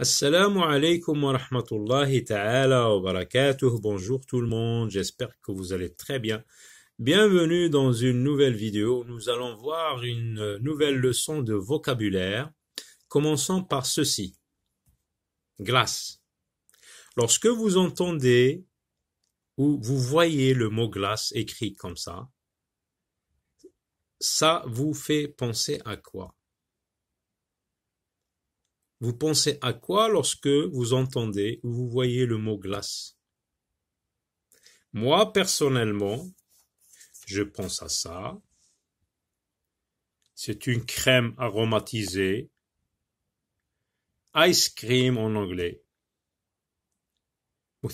Assalamu alaikum wa rahmatullahi ta'ala wa barakatuh. Bonjour tout le monde, j'espère que vous allez très bien. Bienvenue dans une nouvelle vidéo. Nous allons voir une nouvelle leçon de vocabulaire. Commençons par ceci. Glace. Lorsque vous entendez ou vous voyez le mot glace écrit comme ça, ça vous fait penser à quoi vous pensez à quoi lorsque vous entendez ou vous voyez le mot glace Moi, personnellement, je pense à ça. C'est une crème aromatisée. Ice cream en anglais. En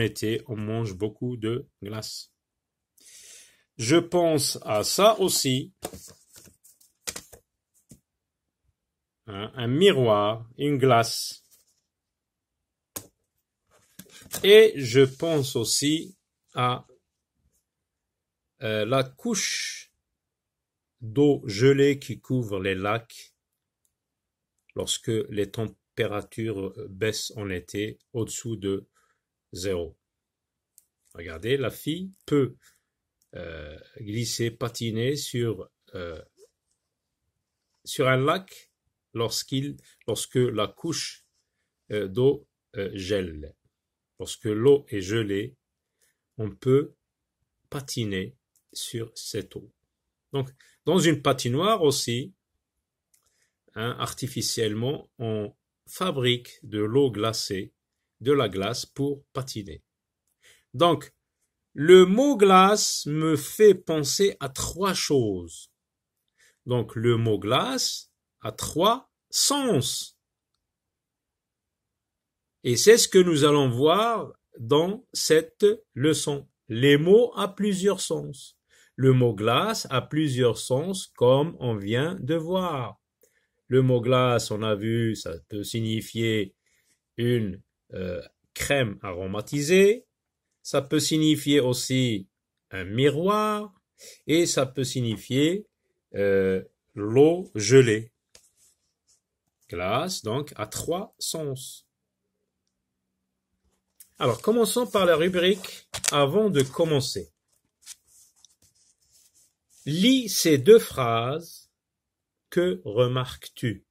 été, on mange beaucoup de glace. Je pense à ça aussi Hein, un miroir, une glace. Et je pense aussi à euh, la couche d'eau gelée qui couvre les lacs lorsque les températures baissent en été au-dessous de zéro. Regardez, la fille peut euh, glisser, patiner sur, euh, sur un lac lorsqu'il, lorsque la couche euh, d'eau euh, gèle. Lorsque l'eau est gelée, on peut patiner sur cette eau. Donc, dans une patinoire aussi, hein, artificiellement, on fabrique de l'eau glacée, de la glace pour patiner. Donc, le mot glace me fait penser à trois choses. Donc, le mot glace, à trois sens. Et c'est ce que nous allons voir dans cette leçon. Les mots à plusieurs sens. Le mot glace a plusieurs sens comme on vient de voir. Le mot glace, on a vu, ça peut signifier une euh, crème aromatisée, ça peut signifier aussi un miroir et ça peut signifier euh, l'eau gelée donc à trois sens. Alors, commençons par la rubrique avant de commencer. Lis ces deux phrases. Que remarques-tu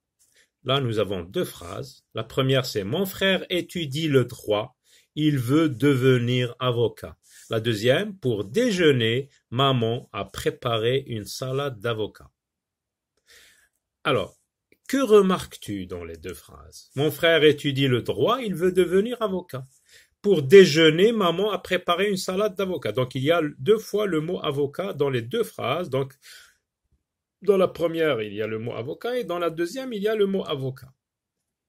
Là, nous avons deux phrases. La première, c'est Mon frère étudie le droit. Il veut devenir avocat. La deuxième, pour déjeuner, maman a préparé une salade d'avocat. Alors, que remarques-tu dans les deux phrases Mon frère étudie le droit, il veut devenir avocat. Pour déjeuner, maman a préparé une salade d'avocat. Donc il y a deux fois le mot avocat dans les deux phrases. Donc dans la première, il y a le mot avocat et dans la deuxième, il y a le mot avocat.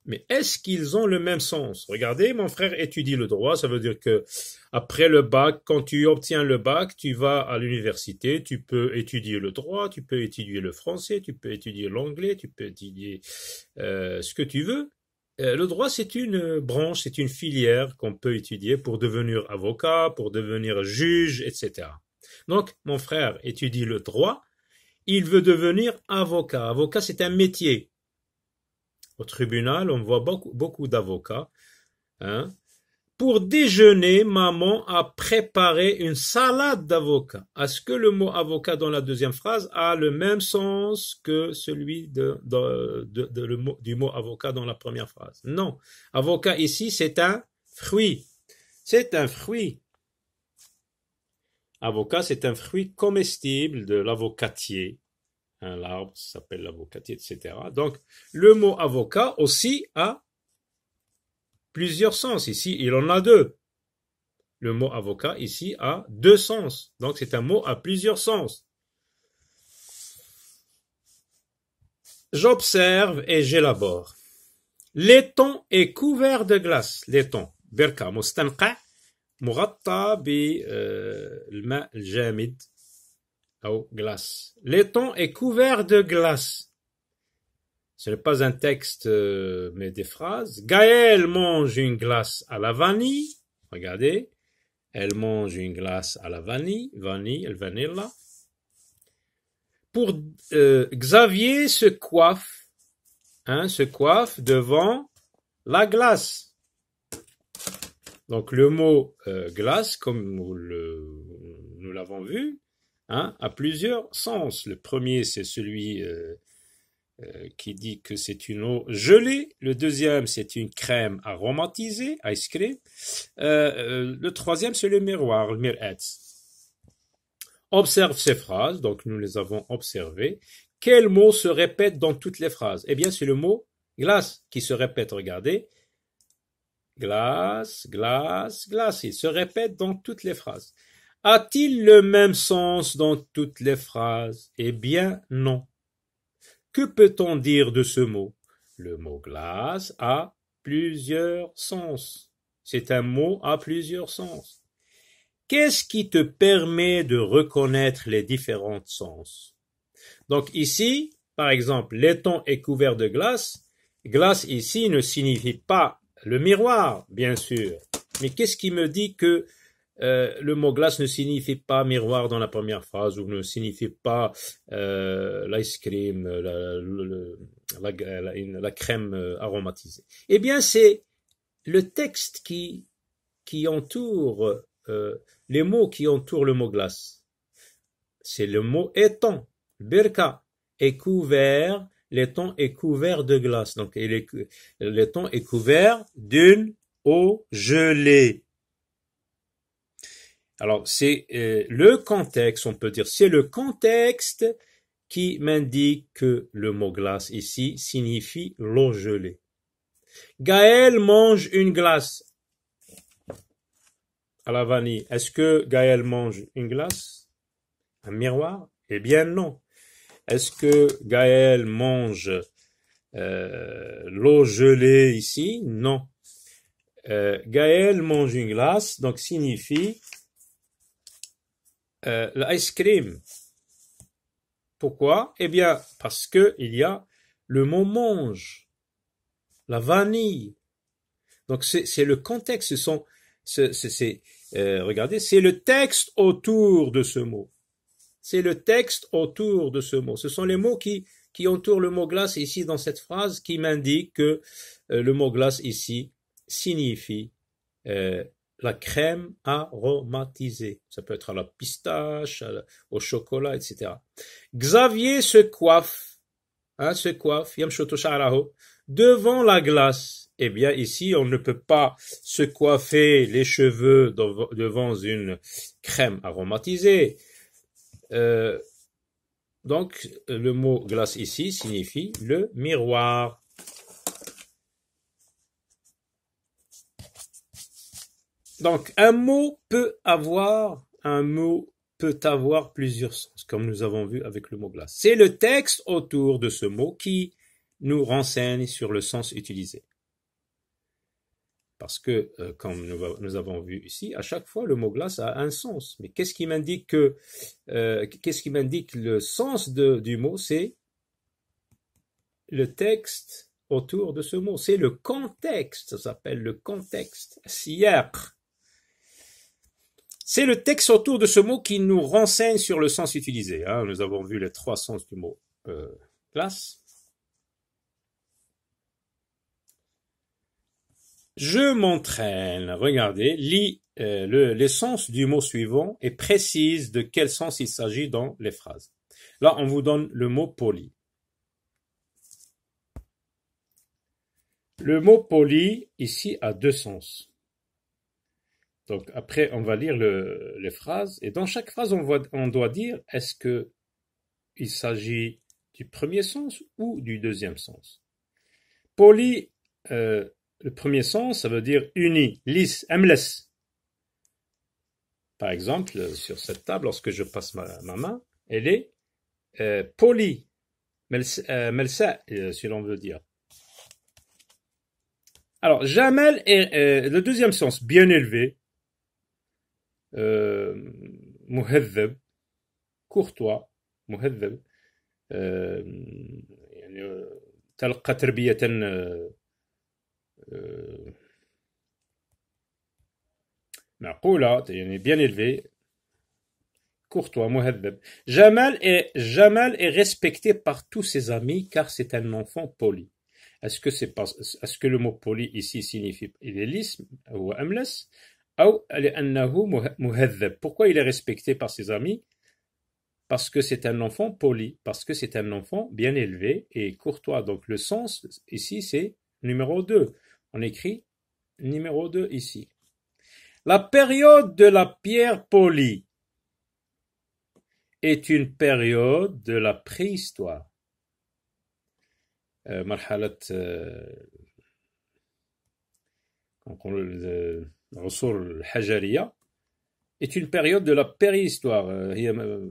Mais est-ce qu'ils ont le même sens Regardez, mon frère étudie le droit, ça veut dire que après le bac, quand tu obtiens le bac, tu vas à l'université, tu peux étudier le droit, tu peux étudier le français, tu peux étudier l'anglais, tu peux étudier euh, ce que tu veux. Euh, le droit, c'est une branche, c'est une filière qu'on peut étudier pour devenir avocat, pour devenir juge, etc. Donc, mon frère étudie le droit, il veut devenir avocat. Avocat, c'est un métier au tribunal, on voit beaucoup, beaucoup d'avocats. Hein. Pour déjeuner, maman a préparé une salade d'avocats. Est-ce que le mot avocat dans la deuxième phrase a le même sens que celui du mot avocat dans la première phrase Non. Avocat ici, c'est un fruit. C'est un fruit. Avocat, c'est un fruit comestible de l'avocatier l'arbre s'appelle l'avocatier, etc. Donc, le mot avocat aussi a plusieurs sens. Ici, il en a deux. Le mot avocat ici a deux sens. Donc, c'est un mot à plusieurs sens. J'observe et j'élabore. L'étang est couvert de glace. L'étang. بركة مستنقع مغطى l'ma, الجامد Oh, glace. L'étang est couvert de glace. Ce n'est pas un texte, euh, mais des phrases. Gaël mange une glace à la vanille. Regardez. Elle mange une glace à la vanille. Vanille, vanille vanilla. Pour euh, Xavier se coiffe. Hein, se coiffe devant la glace. Donc le mot euh, glace, comme nous l'avons vu, Hein, à a plusieurs sens. Le premier, c'est celui euh, euh, qui dit que c'est une eau gelée. Le deuxième, c'est une crème aromatisée, ice cream. Euh, le troisième, c'est le miroir, le mirat. Observe ces phrases, donc nous les avons observées. Quel mot se répète dans toutes les phrases Eh bien, c'est le mot glace qui se répète, regardez. Glace, glace, glace. Il se répète dans toutes les phrases. A-t-il le même sens dans toutes les phrases Eh bien non. Que peut-on dire de ce mot Le mot glace a plusieurs sens. C'est un mot à plusieurs sens. Qu'est-ce qui te permet de reconnaître les différents sens Donc ici, par exemple, l'étang est couvert de glace. Glace ici ne signifie pas le miroir, bien sûr. Mais qu'est-ce qui me dit que euh, le mot glace ne signifie pas miroir dans la première phrase ou ne signifie pas euh, l'ice cream, la, crème euh, aromatisée. Eh bien, c'est le texte qui, entoure, les mots qui entourent le mot glace. C'est le mot étant, Birka est couvert, l'étang est couvert de glace. Donc, l'étang est couvert d'une eau gelée. Alors, c'est euh, le contexte, on peut dire, c'est le contexte qui m'indique que le mot glace ici signifie l'eau gelée. Gaël mange une glace à la vanille. Est-ce que Gaël mange une glace Un miroir Eh bien non. Est-ce que Gaël mange euh, l'eau gelée ici Non. Euh, Gaël mange une glace, donc signifie euh, l'ice cream. Pourquoi Eh bien, parce que il y a le mot mange, la vanille. Donc c'est le contexte, ce sont, c'est, euh, regardez, c'est le texte autour de ce mot. C'est le texte autour de ce mot. Ce sont les mots qui qui entourent le mot glace ici dans cette phrase qui m'indique que euh, le mot glace ici signifie euh, la crème aromatisée. Ça peut être à la pistache, au chocolat, etc. Xavier se coiffe, hein, se coiffe, devant la glace. Eh bien, ici, on ne peut pas se coiffer les cheveux devant une crème aromatisée. Euh, donc, le mot glace ici signifie le miroir. Donc, un mot peut avoir, un mot peut avoir plusieurs sens, comme nous avons vu avec le mot glace. C'est le texte autour de ce mot qui nous renseigne sur le sens utilisé. Parce que, euh, comme nous, avons vu ici, à chaque fois, le mot glace a un sens. Mais qu'est-ce qui m'indique que, euh, qu'est-ce qui m'indique le sens du mot C'est le texte autour de ce mot. C'est le contexte, ça s'appelle le contexte. Siècle. C'est le texte autour de ce mot qui nous renseigne sur le sens utilisé. Hein. Nous avons vu les trois sens du mot euh, place. Je m'entraîne. Regardez, lis euh, le, sens du mot suivant et précise de quel sens il s'agit dans les phrases. Là, on vous donne le mot poli. Le mot poli ici a deux sens. Donc après, on va lire les phrases et dans chaque phrase, on, voit, on doit dire est-ce que il s'agit du premier sens ou du deuxième sens. Poli, euh, le premier sens, ça veut dire uni, lisse, aimless. Par exemple, sur cette table, lorsque je passe ma, main, elle est euh, poli, melsa, euh, si l'on veut dire. Alors, Jamel est le deuxième sens, bien élevé, euh, مهذب courtois, مهذب آه يعني تلقى bien élevé, courtois, Jamal est, Jamal est respecté par tous ses amis car c'est un enfant poli. Est-ce que, est est-ce que le mot poli ici signifie il ou amless pourquoi il est respecté par ses amis Parce que c'est un enfant poli, parce que c'est un enfant bien élevé et courtois. Donc le sens ici, c'est numéro 2. On écrit numéro 2 ici. La période de la pierre polie est une période de la préhistoire. Euh, euh, euh, al hajaria est une période de la préhistoire, euh, euh,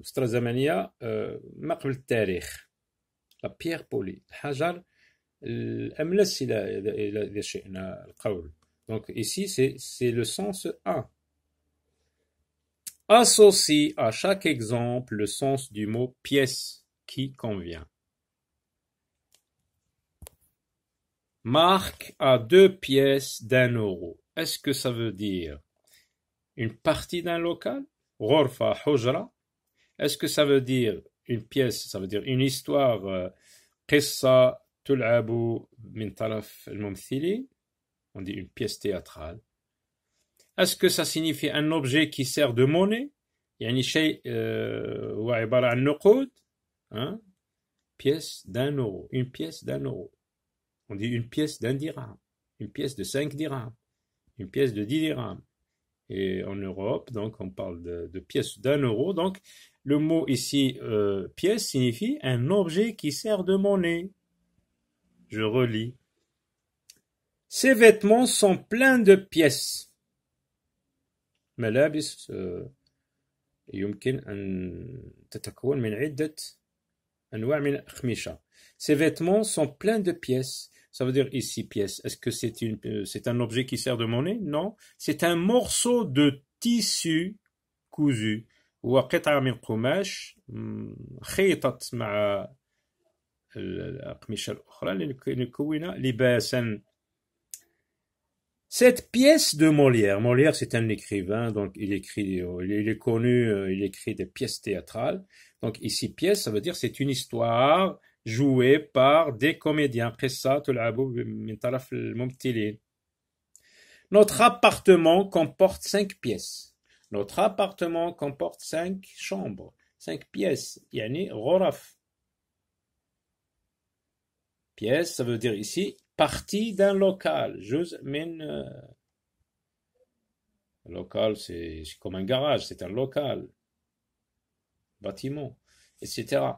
euh, la pierre polie. Hajar, donc ici, c'est le sens A. Associe à chaque exemple le sens du mot pièce qui convient. Marque à deux pièces d'un euro. Est-ce que ça veut dire une partie d'un local Rorfa, Est-ce que ça veut dire une pièce, ça veut dire une histoire euh, Tul'abu, On dit une pièce théâtrale. Est-ce que ça signifie un objet qui sert de monnaie Yani Shay euh, wa ibara hein? pièce d'un euro, une pièce d'un euro. On dit une pièce d'un dirham, une pièce de cinq dirhams une pièce de 10 dirhams. Et en Europe, donc, on parle de, pièces d'un euro. Donc, le mot ici, euh, pièce, signifie un objet qui sert de monnaie. Je relis. Ces vêtements sont pleins de pièces. ملابس يمكن أن تتكون من عدة أنواع من Ces vêtements sont pleins de pièces. Ça veut dire ici pièce. Est-ce que c'est une, euh, c'est un objet qui sert de monnaie? Non. C'est un morceau de tissu cousu. Mm, euh, Cette pièce de Molière, Molière c'est un écrivain, donc il écrit, euh, il est connu, il écrit des pièces théâtrales. Donc ici pièce, ça veut dire c'est une histoire Joué par des comédiens. Notre appartement comporte cinq pièces. Notre appartement comporte cinq chambres, cinq pièces. Yani ghoraf. Pièce, ça veut dire ici partie d'un local. Un euh, local, c'est comme un garage, c'est un local, bâtiment, etc.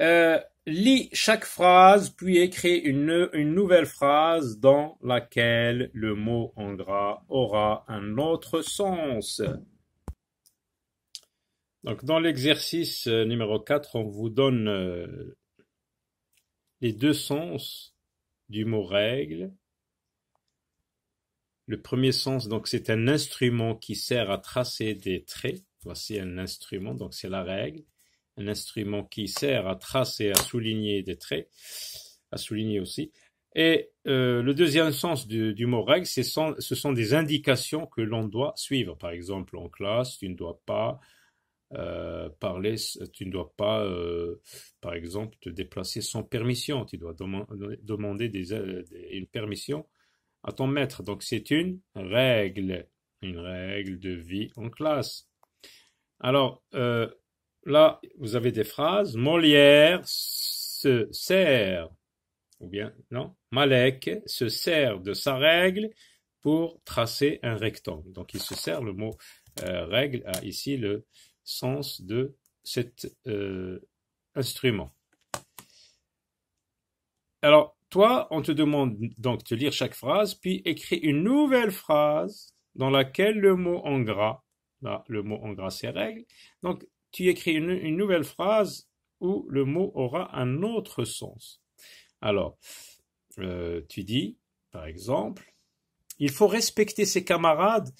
Euh, lis chaque phrase puis écris une, une nouvelle phrase dans laquelle le mot en gras aura un autre sens. Donc dans l'exercice euh, numéro 4, on vous donne euh, les deux sens du mot règle. Le premier sens, donc c'est un instrument qui sert à tracer des traits. Voici un instrument, donc c'est la règle un instrument qui sert à tracer, à souligner des traits, à souligner aussi. Et euh, le deuxième sens du, mot règle, ce sont des indications que l'on doit suivre. Par exemple, en classe, tu ne dois pas euh, parler, tu ne dois pas, euh, par exemple, te déplacer sans permission. Tu dois demander une permission à ton maître. Donc c'est une règle, une règle de vie en classe. Alors, euh, là, vous avez des phrases. Molière se sert, ou bien, non, Malek se sert de sa règle pour tracer un rectangle. Donc, il se sert le mot euh, règle a ici le sens de cet euh, instrument. Alors, toi, on te demande donc de lire chaque phrase, puis écris une nouvelle phrase dans laquelle le mot en gras, là, le mot en gras, c'est règle. Donc, tu écris une, nouvelle phrase où le mot aura un autre sens. Alors, euh, tu dis, par exemple, il faut respecter ses camarades,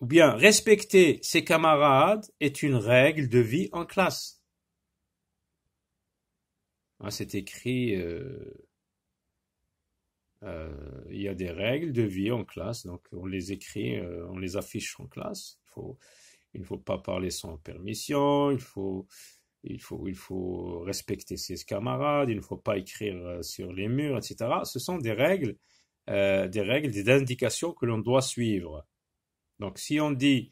ou bien respecter ses camarades est une règle de vie en classe. Hein, c'est écrit, euh, euh, il y a des règles de vie en classe, donc on les écrit, on les affiche en classe. Il faut, il ne faut pas parler sans permission, il faut, il faut, il faut respecter ses camarades, il ne faut pas écrire euh, sur les murs, etc. Ce sont des règles, euh, des règles, des indications que l'on doit suivre. Donc, si on dit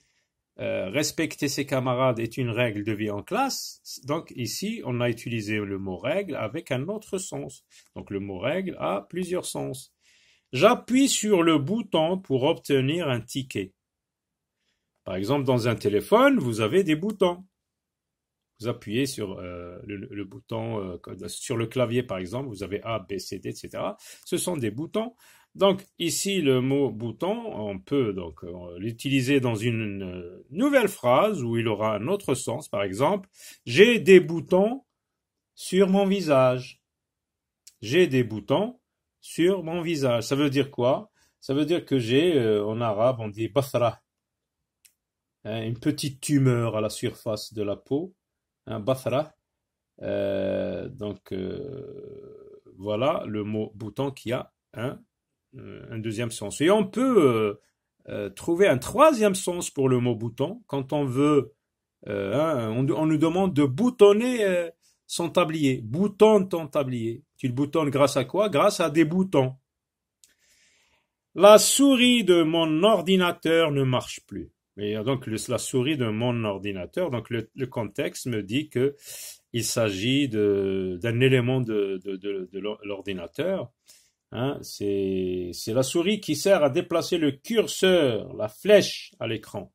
euh, respecter ses camarades est une règle de vie en classe, donc ici, on a utilisé le mot règle avec un autre sens. Donc, le mot règle a plusieurs sens. J'appuie sur le bouton pour obtenir un ticket. Par exemple, dans un téléphone, vous avez des boutons. Vous appuyez sur euh, le, bouton, euh, sur le clavier par exemple, vous avez A, B, C, D, etc. Ce sont des boutons. Donc ici, le mot bouton, on peut donc euh, l'utiliser dans une nouvelle phrase où il aura un autre sens. Par exemple, j'ai des boutons sur mon visage. J'ai des boutons sur mon visage. Ça veut dire quoi Ça veut dire que j'ai, en arabe, on dit basra. Euh, une petite tumeur à la surface de la peau, un bathra. Euh, donc euh, voilà le mot bouton qui a un, deuxième sens. Et on peut trouver un troisième sens pour le mot bouton quand on veut. Hein, on, on, nous demande de boutonner son tablier. Boutonne ton tablier. Tu le boutonnes grâce à quoi Grâce à des boutons. La souris de mon ordinateur ne marche plus. Euh, donc la souris de mon ordinateur, donc le, contexte me dit que il s'agit d'un élément de, l'ordinateur. Hein. c'est la souris qui sert à déplacer le curseur, la flèche à l'écran.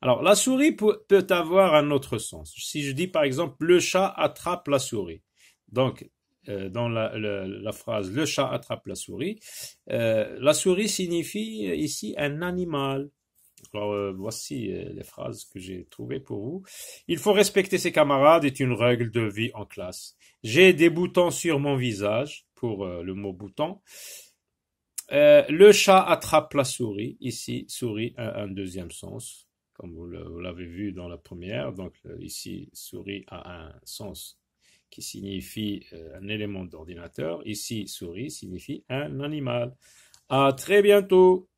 Alors la souris peut, avoir un autre sens. Si je dis par exemple le chat attrape la souris, donc euh, dans la, phrase le chat attrape la souris, euh, la souris signifie ici un animal. Euh, voici euh, les phrases que j'ai trouvées pour vous. Il faut respecter ses camarades est une règle de vie en classe. J'ai des boutons sur mon visage, pour euh, le mot bouton. le chat attrape la souris. Ici, souris a un deuxième sens, comme vous l'avez vu dans la première. Donc ici, souris a un sens qui signifie un élément d'ordinateur. Ici, souris signifie un animal. À très bientôt!